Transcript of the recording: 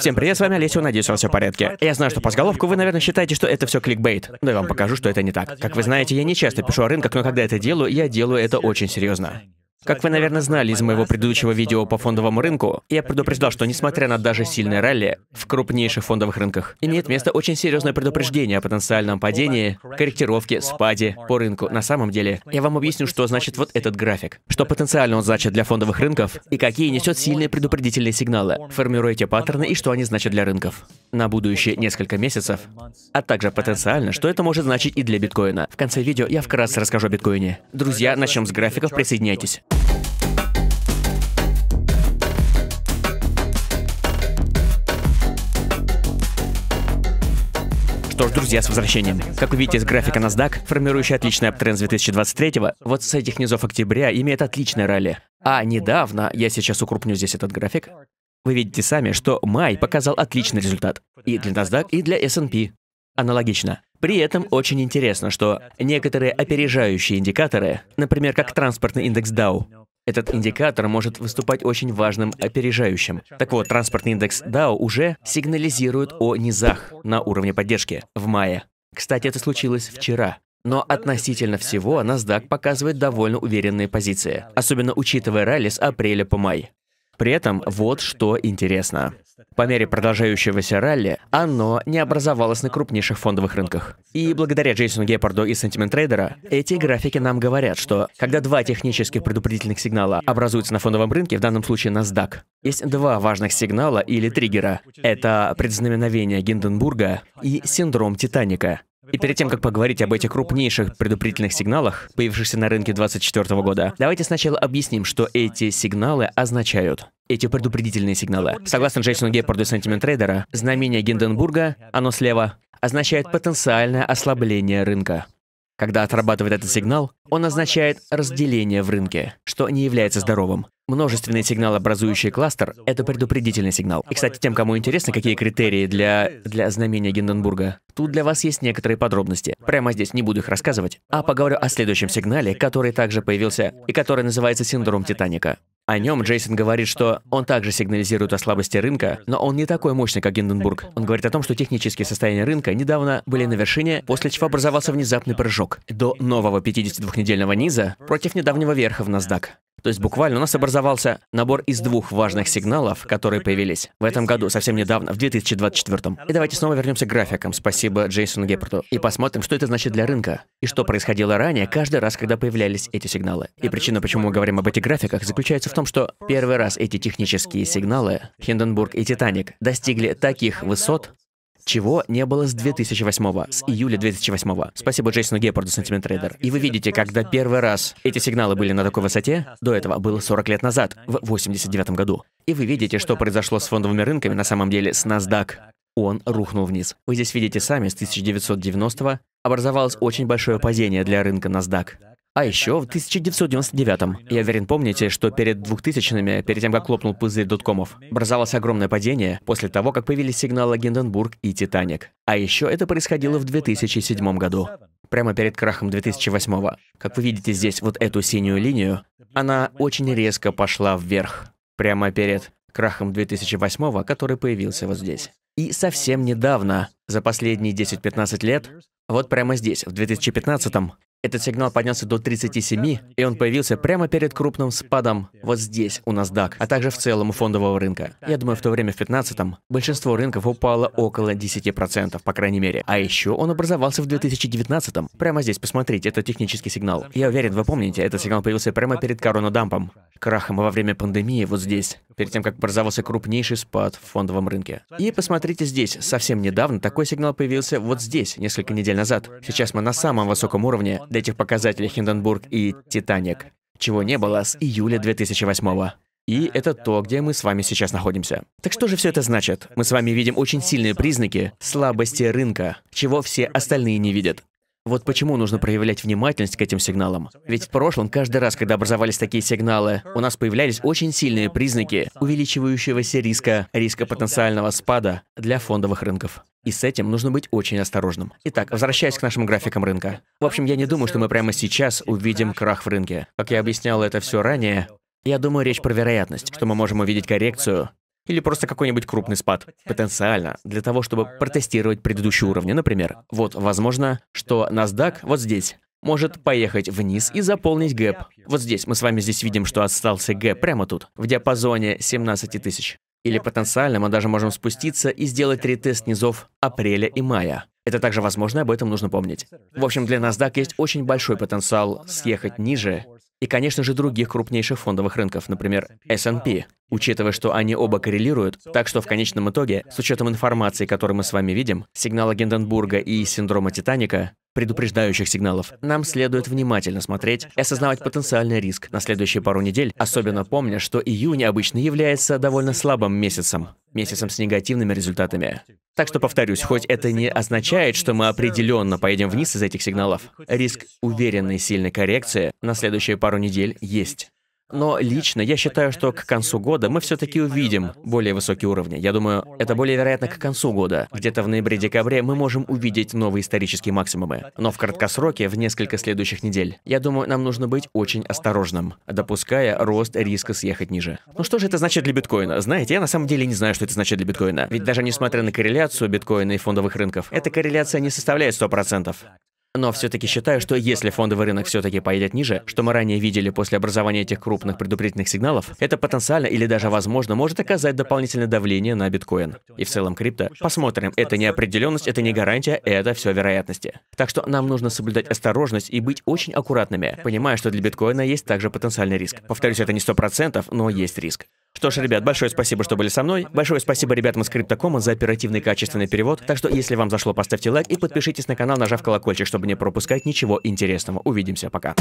Всем привет, с вами Олеся, надеюсь, у вас все в порядке. Я знаю, что по сголовку вы, наверное, считаете, что это все кликбейт. Но я вам покажу, что это не так. Как вы знаете, я не часто пишу о рынках, но когда это делаю, я делаю это очень серьезно. Как вы, наверное, знали из моего предыдущего видео по фондовому рынку, я предупреждал, что несмотря на даже сильное ралли в крупнейших фондовых рынках, имеет место очень серьезное предупреждение о потенциальном падении, корректировке, спаде по рынку. На самом деле, я вам объясню, что значит вот этот график, что потенциально он значит для фондовых рынков и какие несет сильные предупредительные сигналы. Формируйте паттерны и что они значат для рынков на будущие несколько месяцев, а также потенциально, что это может значить и для биткоина. В конце видео я вкратце расскажу о биткоине. Друзья, начнем с графиков, присоединяйтесь. Что ж, друзья, с возвращением. Как вы видите из графика NASDAQ, формирующий отличный аптренд с 2023-го, вот с этих низов октября имеет отличное ралли. А недавно, я сейчас укрупню здесь этот график, вы видите сами, что май показал отличный результат. И для NASDAQ, и для S&P. Аналогично. При этом очень интересно, что некоторые опережающие индикаторы, например, как транспортный индекс Dow, этот индикатор может выступать очень важным опережающим. Так вот, транспортный индекс DAO уже сигнализирует о низах на уровне поддержки в мае. Кстати, это случилось вчера. Но относительно всего NASDAQ показывает довольно уверенные позиции, особенно учитывая ралли с апреля по май. При этом вот что интересно. По мере продолжающегося ралли оно не образовалось на крупнейших фондовых рынках. И благодаря Джейсону Гепарду и Sentiment Trader эти графики нам говорят, что когда два технических предупредительных сигнала образуются на фондовом рынке, в данном случае NASDAQ, есть два важных сигнала или триггера. Это предзнаменование Гинденбурга и синдром Титаника. И перед тем, как поговорить об этих крупнейших предупредительных сигналах, появившихся на рынке 2024 года, давайте сначала объясним, что эти сигналы означают. Эти предупредительные сигналы. Согласно Джейсону Геппарду и Сентимент Trader, знамение Гинденбурга, оно слева, означает потенциальное ослабление рынка. Когда отрабатывает этот сигнал, он означает разделение в рынке, что не является здоровым. Множественный сигнал, образующий кластер, — это предупредительный сигнал. И, кстати, тем, кому интересно, какие критерии для, для знамения Гинденбурга, тут для вас есть некоторые подробности. Прямо здесь не буду их рассказывать, а поговорю о следующем сигнале, который также появился и который называется синдром Титаника. О нем Джейсон говорит, что он также сигнализирует о слабости рынка, но он не такой мощный, как Гинденбург. Он говорит о том, что технические состояния рынка недавно были на вершине, после чего образовался внезапный прыжок до нового 52-недельного низа против недавнего верха в NASDAQ. То есть буквально у нас образовался набор из двух важных сигналов, которые появились в этом году, совсем недавно, в 2024. И давайте снова вернемся к графикам, спасибо Джейсону Гепарду, и посмотрим, что это значит для рынка, и что происходило ранее каждый раз, когда появлялись эти сигналы. И причина, почему мы говорим об этих графиках, заключается в том, что первый раз эти технические сигналы, Хинденбург и Титаник, достигли таких высот, чего не было с 2008, с июля 2008. Спасибо Джейсону Гепарду, Сантиметрейдер. И вы видите, когда первый раз эти сигналы были на такой высоте, до этого было 40 лет назад, в 89 году. И вы видите, что произошло с фондовыми рынками, на самом деле, с NASDAQ. Он рухнул вниз. Вы здесь видите сами, с 1990 образовалось очень большое падение для рынка NASDAQ. А еще в 1999-м, я уверен, помните, что перед 2000-ми, перед тем, как лопнул пузырь доткомов, образовалось огромное падение после того, как появились сигналы Гинденбург и Титаник. А еще это происходило в 2007 году, прямо перед крахом 2008-го. Как вы видите здесь вот эту синюю линию, она очень резко пошла вверх, прямо перед крахом 2008-го, который появился вот здесь. И совсем недавно, за последние 10-15 лет, вот прямо здесь, в 2015-м, этот сигнал поднялся до 37, и он появился прямо перед крупным спадом вот здесь, у нас NASDAQ, а также в целом у фондового рынка. Я думаю, в то время, в 15-м, большинство рынков упало около 10%, по крайней мере. А еще он образовался в 2019-м. Прямо здесь, посмотрите, это технический сигнал. Я уверен, вы помните, этот сигнал появился прямо перед коронадампом, крахом во время пандемии вот здесь, перед тем, как образовался крупнейший спад в фондовом рынке. И посмотрите здесь, совсем недавно такой сигнал появился вот здесь, несколько недель назад. Сейчас мы на самом высоком уровне, этих показателей Хинденбург и Титаник, чего не было с июля 2008 -го. И это то, где мы с вами сейчас находимся. Так что же все это значит? Мы с вами видим очень сильные признаки слабости рынка, чего все остальные не видят. Вот почему нужно проявлять внимательность к этим сигналам. Ведь в прошлом, каждый раз, когда образовались такие сигналы, у нас появлялись очень сильные признаки увеличивающегося риска, риска потенциального спада для фондовых рынков. И с этим нужно быть очень осторожным. Итак, возвращаясь к нашим графикам рынка. В общем, я не думаю, что мы прямо сейчас увидим крах в рынке. Как я объяснял это все ранее, я думаю, речь про вероятность, что мы можем увидеть коррекцию или просто какой-нибудь крупный спад, потенциально, для того, чтобы протестировать предыдущие уровни, например. Вот, возможно, что NASDAQ вот здесь может поехать вниз и заполнить гэп. Вот здесь, мы с вами здесь видим, что остался гэп прямо тут, в диапазоне 17 тысяч. Или потенциально мы даже можем спуститься и сделать ретест низов апреля и мая. Это также возможно, об этом нужно помнить. В общем, для NASDAQ есть очень большой потенциал съехать ниже и, конечно же, других крупнейших фондовых рынков, например, S&P, учитывая, что они оба коррелируют, так что в конечном итоге, с учетом информации, которую мы с вами видим, сигнала Гинденбурга и синдрома Титаника, предупреждающих сигналов. Нам следует внимательно смотреть и осознавать потенциальный риск на следующие пару недель, особенно помня, что июнь обычно является довольно слабым месяцем, месяцем с негативными результатами. Так что повторюсь, хоть это не означает, что мы определенно поедем вниз из этих сигналов, риск уверенной сильной коррекции на следующие пару недель есть. Но лично я считаю, что к концу года мы все-таки увидим более высокие уровни. Я думаю, это более вероятно к концу года. Где-то в ноябре-декабре мы можем увидеть новые исторические максимумы. Но в краткосроке, в несколько следующих недель, я думаю, нам нужно быть очень осторожным, допуская рост риска съехать ниже. Ну что же это значит для биткоина? Знаете, я на самом деле не знаю, что это значит для биткоина. Ведь даже несмотря на корреляцию биткоина и фондовых рынков, эта корреляция не составляет 100%. Но все-таки считаю, что если фондовый рынок все-таки поедет ниже, что мы ранее видели после образования этих крупных предупредительных сигналов, это потенциально или даже возможно может оказать дополнительное давление на биткоин. И в целом крипто. Посмотрим, это неопределенность, это не гарантия, это все вероятности. Так что нам нужно соблюдать осторожность и быть очень аккуратными, понимая, что для биткоина есть также потенциальный риск. Повторюсь, это не 100%, но есть риск. Что ж, ребят, большое спасибо, что были со мной. Большое спасибо ребятам из Криптокома за оперативный качественный перевод. Так что, если вам зашло, поставьте лайк и подпишитесь на канал, нажав колокольчик, чтобы не пропускать ничего интересного. Увидимся, пока.